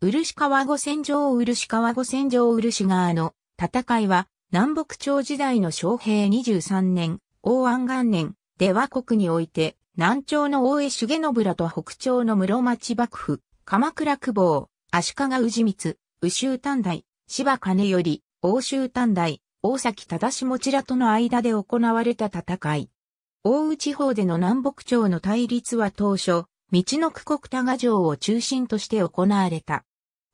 漆川五戦場漆川五戦場漆川の戦いは南北朝時代の昌平23年、王安元年、では国において南朝の大江重信らと北朝の室町幕府、鎌倉久保、足利氏光、宇州短大、芝金より、欧州短大、大崎忠も持らとの間で行われた戦い。大内地方での南北朝の対立は当初、道の区国多賀城を中心として行われた。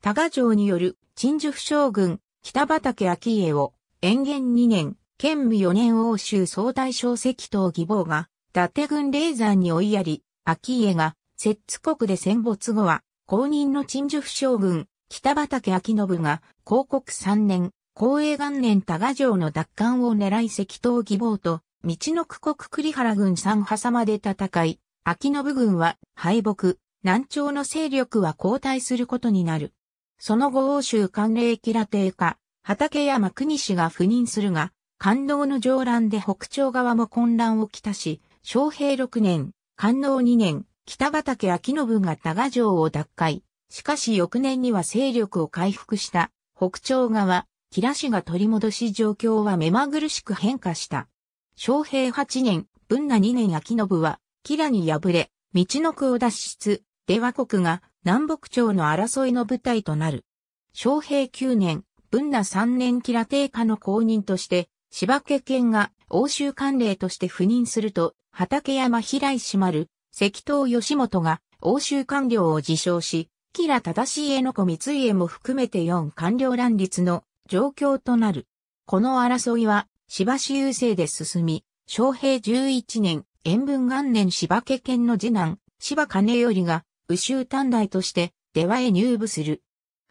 多賀城による鎮守府将軍、北畠昭家を、延元2年、兼武4年欧州総大将石頭義坊が、伊達軍霊山に追いやり、昭家が、摂津国で戦没後は、公認の鎮守府将軍、北畠昭信が、広告3年、公営元年多賀城の奪還を狙い石頭義坊と、道の区国栗原軍三挟まで戦い、秋信軍は敗北、南朝の勢力は後退することになる。その後欧州官令キラ帝下、畠山国氏が赴任するが、官能の上乱で北朝側も混乱をきたし、昌平6年、官能2年、北畠明信が多賀城を奪回。しかし翌年には勢力を回復した北朝側、キラ氏が取り戻し状況は目まぐるしく変化した。昌平8年、文那2年明信は、キラに敗れ、道の区を脱出、出和国が南北朝の争いの舞台となる。昌平9年、文那3年キラ帝下の公認として、柴家県が欧州官令として赴任すると、畠山平石丸、関東義元が欧州官僚を自称し、キラ正しい江の子三井家も含めて4官僚乱立の状況となる。この争いは、芝市優勢で進み、昌平11年、延文元年柴家県の次男、柴金頼が、宇州短大として出羽へ入部する。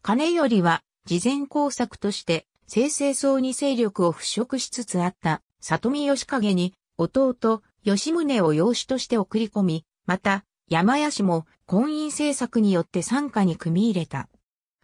金よりは事前工作として正々層に勢力を払拭しつつあった里見義景に弟吉宗を養子として送り込み、また山屋氏も婚姻政策によって参加に組み入れた。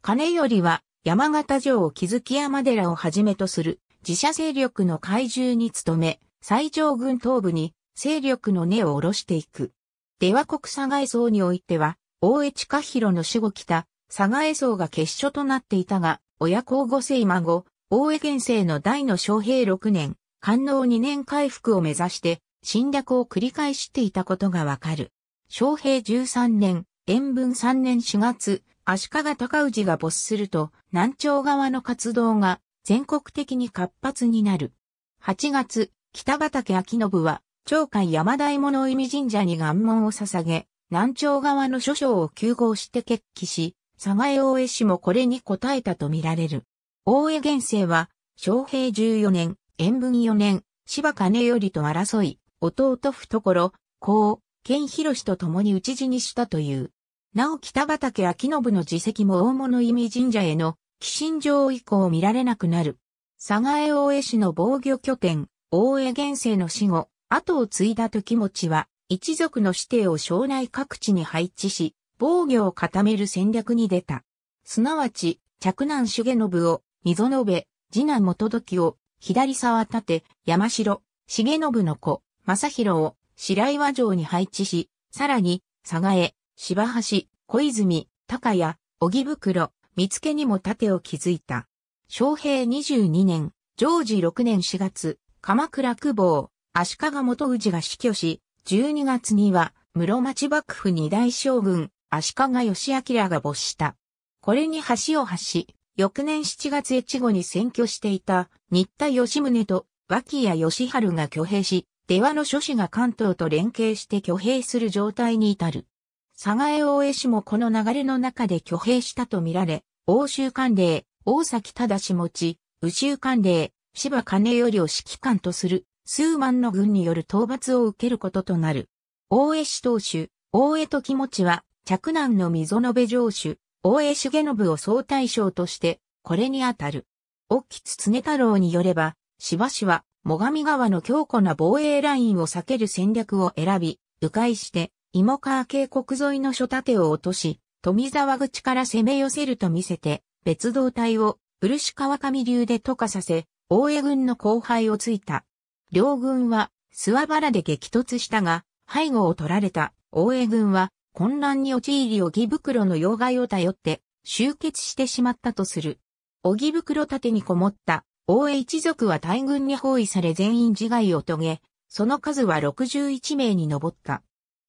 金よりは山形城を築山寺をはじめとする自社勢力の怪獣に努め、最上軍東部に勢力の根を下ろしていく。出羽国佐外層においては、大江近広の死後、北、佐賀江荘が決勝となっていたが、親孝五世孫、大江県政の大の昌平六年、官能二年回復を目指して、侵略を繰り返していたことがわかる。昌平十三年、延文三年四月、足利高氏が没すると、南朝側の活動が全国的に活発になる。八月、北畠明信は、長海山大物意味神社に願文を捧げ、南朝側の諸将を休合して決起し、佐賀江大江氏もこれに応えたとみられる。大江元生は、昭平14年、延文4年、柴金頼と争い、弟懐、孔、剣広と共に討ち死にしたという。なお北畠明信の自責も大物意味神社への、寄進状以降見られなくなる。佐賀江大江氏の防御拠点、大江元生の死後、後を継いだ時持は、一族の子弟を省内各地に配置し、防御を固める戦略に出た。すなわち、嫡男重信を、溝延、べ、次男元時を、左沢立て、山城、重信の子、正広を、白岩城に配置し、さらに、佐賀江、柴橋、小泉、高谷、荻袋、見付にも盾を築いた。昌平22年、常時6年4月、鎌倉久保、足利元氏が死去し、12月には、室町幕府二大将軍、足利義明が没した。これに橋を発し、翌年7月越後に占拠していた、新田義宗と脇谷義春が挙兵し、出羽の諸子が関東と連携して挙兵する状態に至る。佐賀江大江氏もこの流れの中で挙兵したとみられ、欧州官令、大崎忠持ち、宇宙官令、芝金よりを指揮官とするスーマンの軍による討伐を受けることとなる。大江氏当主、大江時持は、嫡男の溝延城主、大江重信を総大将として、これにあたる。沖津常太郎によれば、しばしば、最上川の強固な防衛ラインを避ける戦略を選び、迂回して、芋川渓谷沿いの諸盾を落とし、富沢口から攻め寄せると見せて、別動隊を、漆川上流で渡化させ、大江軍の後輩をついた。両軍は諏訪原で激突したが、背後を取られた大江軍は混乱に陥り荻袋の要害を頼って集結してしまったとする。荻袋盾にこもった大江一族は大軍に包囲され全員自害を遂げ、その数は61名に上った。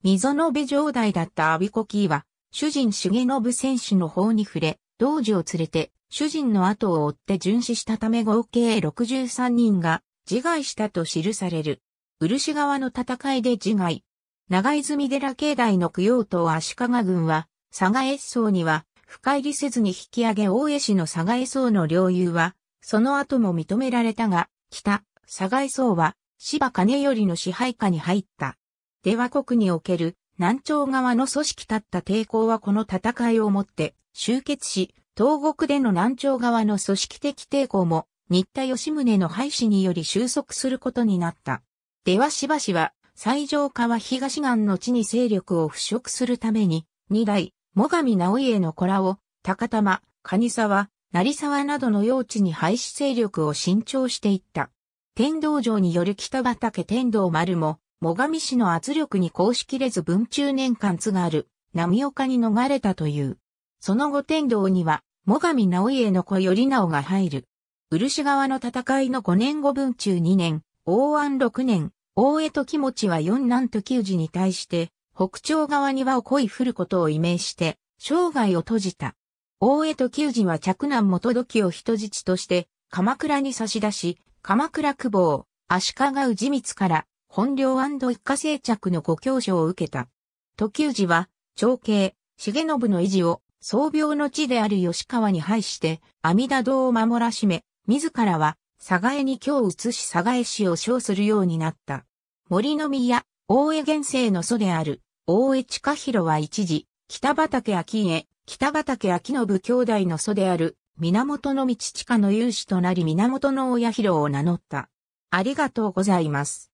溝の部城代だった阿ビコキーは、主人重信選手の方に触れ、同時を連れて、主人の後を追って巡視したため合計63人が自害したと記される。漆川の戦いで自害。長泉寺境内の供養と足利軍は、佐賀越層には、深入りせずに引き上げ大江市の佐賀越層の領有は、その後も認められたが、北、佐賀越層は、芝金頼の支配下に入った。出羽国における、南朝側の組織たった抵抗はこの戦いをもって、終結し、東国での南朝側の組織的抵抗も、新田義宗の廃止により収束することになった。ではしばしば、最上川東岸の地に勢力を払拭するために、二代、最上直家の子らを、高玉、蟹沢、成沢などの用地に廃止勢力を伸長していった。天道城による北畑天道丸も、最上氏の圧力に抗しきれず文中年間津がある、波岡に逃れたという。その後天道には、最上直家の子頼直が入る。漆川の戦いの5年後分中2年、王安6年、大江と気持は四男時氏に対して、北朝側にはを恋降ることを意ジして、生涯を閉じた。大江と時は嫡男元時を人質として、鎌倉に差し出し、鎌倉久保、足利氏光から本領一家政策のご教書を受けた。時氏は、長兄、重信の維持を、創病の地である吉川に配して、阿弥陀堂を守らしめ、自らは、佐賀江に今日移し佐賀江市を称するようになった。森の宮、大江源生の祖である、大江近弘は一時、北畠秋家、北畠秋信兄弟の祖である、源の道近の勇士となり源の親弘を名乗った。ありがとうございます。